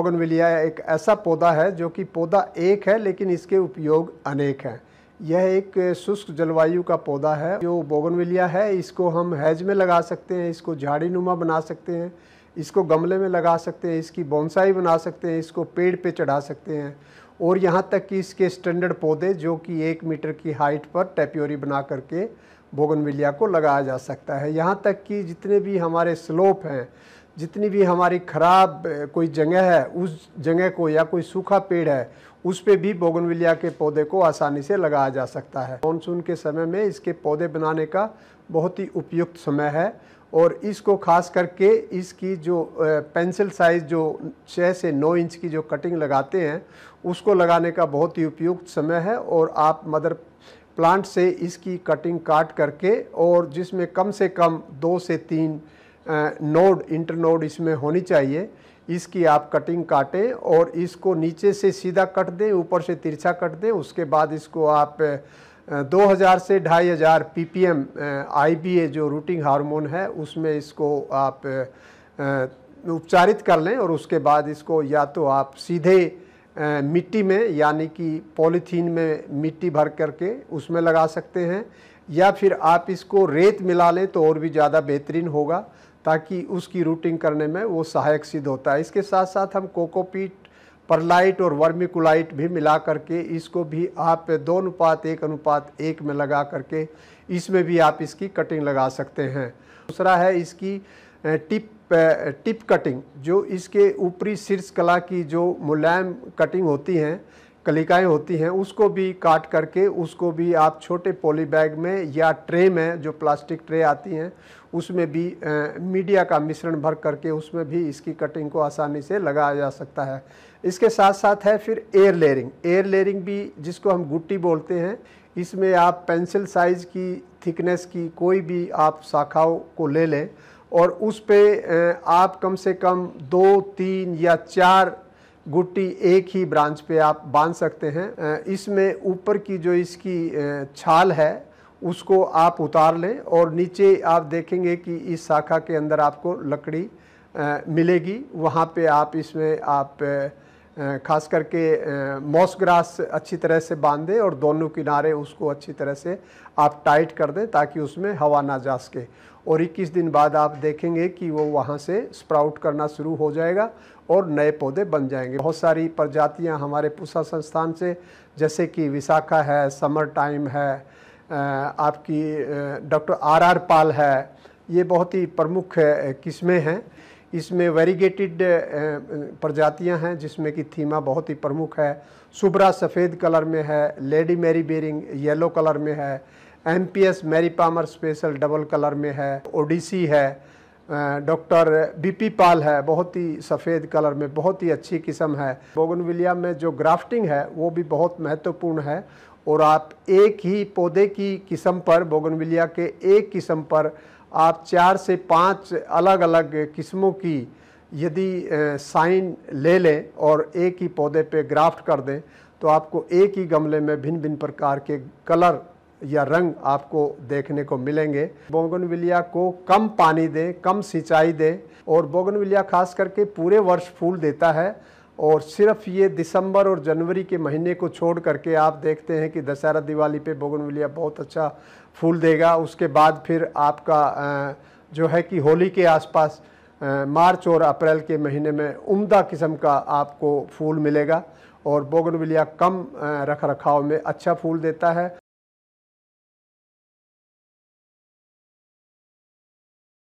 bougainvillea एक ऐसा पौधा है जो कि पौधा एक है लेकिन इसके उपयोग अनेक हैं यह एक शुष्क जलवायु का पौधा है जो बोगनविलिया है इसको हम हैज में लगा सकते हैं इसको झाड़ी नुमा बना सकते हैं इसको गमले में लगा सकते हैं इसकी बोनसाई बना सकते हैं इसको पेड़ पे चढ़ा सकते हैं और यहाँ तक कि इसके स्टैंडर्ड पौधे जो कि एक मीटर की हाइट पर टेप्योरी बना करके बोगनविलिया को लगाया जा सकता है यहाँ तक कि जितने भी हमारे स्लोप हैं जितनी भी हमारी ख़राब कोई जगह है उस जगह को या कोई सूखा पेड़ है उस पे भी बोगनविलिया के पौधे को आसानी से लगाया जा सकता है मानसून के समय में इसके पौधे बनाने का बहुत ही उपयुक्त समय है और इसको खास करके इसकी जो पेंसिल साइज़ जो छः से नौ इंच की जो कटिंग लगाते हैं उसको लगाने का बहुत ही उपयुक्त समय है और आप मदर प्लांट से इसकी कटिंग काट करके और जिसमें कम से कम दो से तीन नोड इंटर नोड इसमें होनी चाहिए इसकी आप कटिंग काटें और इसको नीचे से सीधा कट दें ऊपर से तिरछा कट दें उसके बाद इसको आप 2000 से ढाई हज़ार पी पी एम जो रूटिंग हार्मोन है उसमें इसको आप उपचारित कर लें और उसके बाद इसको या तो आप सीधे मिट्टी में यानी कि पॉलीथीन में मिट्टी भर करके उसमें लगा सकते हैं या फिर आप इसको रेत मिला लें तो और भी ज़्यादा बेहतरीन होगा ताकि उसकी रूटिंग करने में वो सहायक सिद्ध होता है इसके साथ साथ हम कोकोपीट परलाइट और वर्मिकुलाइट भी मिला करके इसको भी आप दो अनुपात एक अनुपात एक में लगा करके इसमें भी आप इसकी कटिंग लगा सकते हैं दूसरा है इसकी टिप टिप कटिंग जो इसके ऊपरी शीर्ष कला की जो मुलायम कटिंग होती हैं कलिकाएँ होती हैं उसको भी काट करके उसको भी आप छोटे पॉली बैग में या ट्रे में जो प्लास्टिक ट्रे आती हैं उसमें भी मीडिया का मिश्रण भर करके उसमें भी इसकी कटिंग को आसानी से लगाया जा सकता है इसके साथ साथ है फिर एयर लेयरिंग एयर लेयरिंग भी जिसको हम गुट्टी बोलते हैं इसमें आप पेंसिल साइज़ की थिकनेस की कोई भी आप शाखाओं को ले लें और उस पर आप कम से कम दो तीन या चार गुट्टी एक ही ब्रांच पे आप बांध सकते हैं इसमें ऊपर की जो इसकी छाल है उसको आप उतार लें और नीचे आप देखेंगे कि इस शाखा के अंदर आपको लकड़ी मिलेगी वहाँ पे आप इसमें आप खास करके मॉस ग्रास अच्छी तरह से बांध दें और दोनों किनारे उसको अच्छी तरह से आप टाइट कर दें ताकि उसमें हवा ना जा सके और 21 दिन बाद आप देखेंगे कि वो वहाँ से स्प्राउट करना शुरू हो जाएगा और नए पौधे बन जाएंगे बहुत सारी प्रजातियाँ हमारे पूसा संस्थान से जैसे कि विशाखा है समर टाइम है आपकी डॉक्टर आर आर पाल है ये बहुत ही प्रमुख किस्में हैं इसमें वेरीगेटेड uh, uh, प्रजातियां हैं जिसमें कि थीमा बहुत ही प्रमुख है सुब्रा सफ़ेद कलर में है लेडी मेरी बेरिंग येलो कलर में है M P S Mary Palmer special double colour में है ओडिसी है uh, डॉक्टर बीपी पाल है बहुत ही सफ़ेद कलर में बहुत ही अच्छी किस्म है बोगनविलिया में जो ग्राफ्टिंग है वो भी बहुत महत्वपूर्ण है और आप एक ही पौधे की किस्म पर बोगनविलिया के एक किस्म पर आप चार से पांच अलग अलग किस्मों की यदि साइन ले लें और एक ही पौधे पे ग्राफ्ट कर दें तो आपको एक ही गमले में भिन्न भिन्न प्रकार के कलर या रंग आपको देखने को मिलेंगे बोगनविलिया को कम पानी दें कम सिंचाई दें और बोगनविलिया खास करके पूरे वर्ष फूल देता है और सिर्फ ये दिसंबर और जनवरी के महीने को छोड़ करके आप देखते हैं कि दशहरा दिवाली पे बोगनविलिया बहुत अच्छा फूल देगा उसके बाद फिर आपका जो है कि होली के आसपास मार्च और अप्रैल के महीने में उम्दा किस्म का आपको फूल मिलेगा और बोगनविलिया कम रख रखाव में अच्छा फूल देता है